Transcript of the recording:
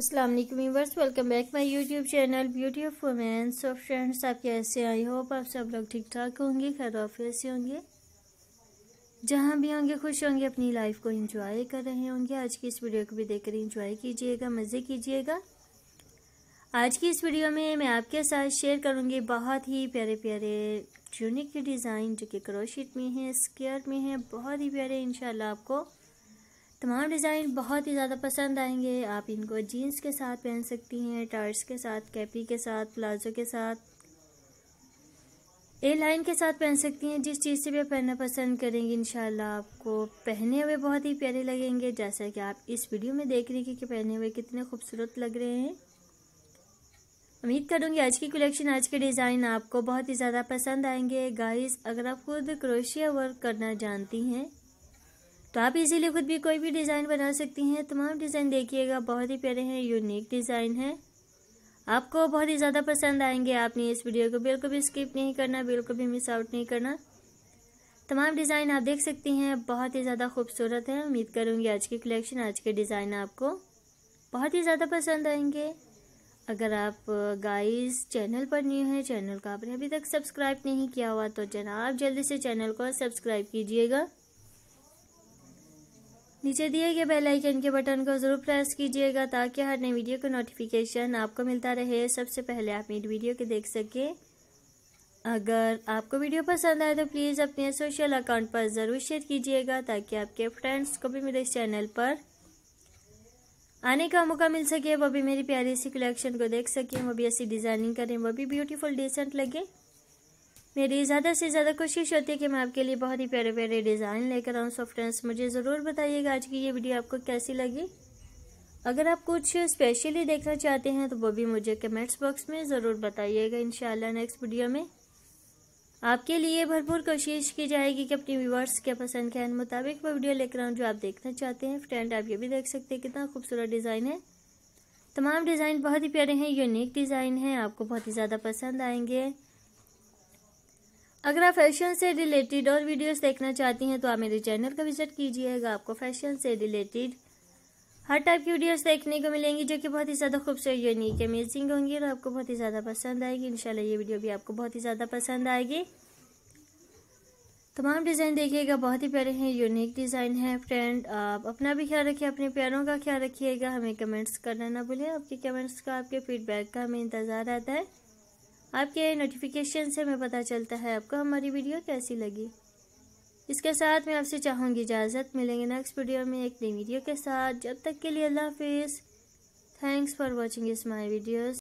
अस्सलाम वालेकुम viewers welcome back my YouTube channel beauty of women so friends आप कैसे आई होप आप सब लोग ठीक ठाक होंगे खैर से होंगे जहाँ भी होंगे खुश होंगे अपनी लाइफ को इंजॉय कर रहे होंगे आज की इस वीडियो को भी देखकर इंजॉय कीजिएगा मज़े कीजिएगा आज की इस वीडियो में मैं आपके साथ शेयर करूँगी बहुत ही प्यारे प्यारे के डिज़ाइन जो कि क्रोशिट में हैं स्केयर में हैं बहुत ही प्यारे इन आपको तमाम डिज़ाइन बहुत ही ज़्यादा पसंद आएंगे आप इनको जीन्स के साथ पहन सकती हैं टर्ट्स के साथ कैपी के साथ प्लाजो के साथ ए लाइन के साथ पहन सकती हैं जिस चीज़ से भी आप पहनना पसंद करेंगे इन आपको पहने हुए बहुत ही प्यारे लगेंगे जैसा कि आप इस वीडियो में देख रही कि पहने हुए कितने खूबसूरत लग रहे हैं उम्मीद करूंगी आज की कलेक्शन आज के डिज़ाइन आपको बहुत ही ज़्यादा पसंद आएंगे गाइस अगर आप खुद क्रोशिया वर्क करना जानती हैं तो आप इजीली खुद भी कोई भी डिज़ाइन बना सकती हैं तमाम डिज़ाइन देखिएगा बहुत ही प्यारे हैं यूनिक डिज़ाइन है आपको बहुत ही ज़्यादा पसंद आएंगे आपने इस वीडियो को बिल्कुल भी स्किप नहीं करना बिल्कुल भी मिस आउट नहीं करना तमाम डिज़ाइन आप देख सकती हैं बहुत ही ज़्यादा खूबसूरत है उम्मीद करूँगी आज की कलेक्शन आज के डिज़ाइन आपको बहुत ही ज़्यादा पसंद आएंगे अगर आप गाइस चैनल पर न्यू हैं चैनल को आपने अभी तक सब्सक्राइब नहीं किया हुआ तो जनाब जल्दी से चैनल को सब्सक्राइब कीजिएगा नीचे दिए गए बेल आइकन के बटन को जरूर प्रेस कीजिएगा ताकि हर नई वीडियो का नोटिफिकेशन आपको मिलता रहे सबसे पहले आप मेरी वीडियो के देख सकें अगर आपको वीडियो पसंद आए तो प्लीज़ अपने सोशल अकाउंट पर ज़रूर शेयर कीजिएगा ताकि आपके फ्रेंड्स को भी मेरे इस चैनल पर आने का मौका मिल सके वो भी मेरी प्यारी सी कलेक्शन को देख सकें वो भी ऐसी डिज़ाइनिंग करें वो भी ब्यूटीफुल डिसेंट लगे मेरी ज़्यादा से ज़्यादा कोशिश होती है कि मैं आपके लिए बहुत ही प्यारे प्यारे डिज़ाइन लेकर आऊँ सो फ्रेंड्स मुझे ज़रूर बताइएगा आज की ये वीडियो आपको कैसी लगी अगर आप कुछ स्पेशली देखना चाहते हैं तो वो भी मुझे कमेंट्स बॉक्स में ज़रूर बताइएगा इन नेक्स्ट वीडियो में आपके लिए भरपूर कोशिश की जाएगी कि अपने व्यूवर्स के पसंद के मुताबिक वो वीडियो लेकर आऊँ जो आप देखना चाहते हैं फ्रेंड आप ये भी देख सकते हैं कितना खूबसूरत डिज़ाइन है तमाम डिज़ाइन बहुत ही प्यारे हैं यूनिक डिज़ाइन हैं आपको बहुत ही ज़्यादा पसंद आएंगे अगर आप फैशन से रिलेटेड और वीडियोस देखना चाहती हैं तो आप मेरे चैनल का विजिट कीजिएगा आपको फैशन से रिलेटेड हर टाइप की वीडियोस देखने को मिलेंगी जो कि बहुत ही ज़्यादा खूबसूरत यूनिक अमेजिंग होंगी और आपको बहुत ही ज़्यादा पसंद आएगी इनशाला ये वीडियो भी आपको बहुत ही ज़्यादा पसंद आएगी तमाम डिज़ाइन देखिएगा बहुत ही प्यारे हैं यूनिक डिज़ाइन है फ्रेंड आप अपना भी ख्याल रखिए अपने प्यारों का ख्याल रखिएगा हमें कमेंट्स करना ना भूलें आपके कमेंट्स का आपके फीडबैक का हमें इंतज़ार रहता है आपके नोटिफिकेशन से हमें पता चलता है आपको हमारी वीडियो कैसी लगी इसके साथ मैं आपसे चाहूँगी इजाज़त मिलेंगे नेक्स्ट वीडियो में एक नई वीडियो के साथ जब तक के लिए अल्लाह हाफिज़ थैंक्स फॉर वॉचिंग इस माई वीडियोज़